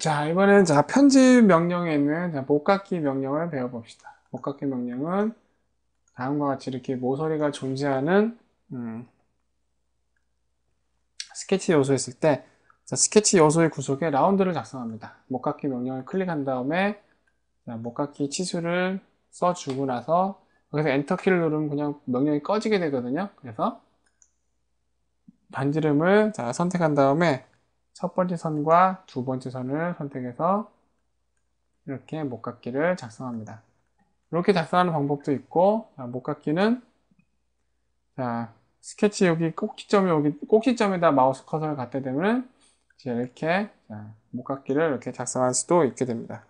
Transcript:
자 이번엔 자 편집 명령에 있는 자, 목각기 명령을 배워봅시다 목각기 명령은 다음과 같이 이렇게 모서리가 존재하는 음, 스케치 요소 있을 때 자, 스케치 요소의 구석에 라운드를 작성합니다 목각기 명령을 클릭한 다음에 자, 목각기 치수를 써주고 나서 그기서 엔터키를 누르면 그냥 명령이 꺼지게 되거든요 그래서 반지름을 자, 선택한 다음에 첫 번째 선과 두 번째 선을 선택해서 이렇게 목각기를 작성합니다. 이렇게 작성하는 방법도 있고 자, 목각기는 자, 스케치 여기 꼭지점이 여기 꼭지점에다 마우스 커서를 갖다 대면 이렇게 자, 목각기를 이렇게 작성할 수도 있게 됩니다.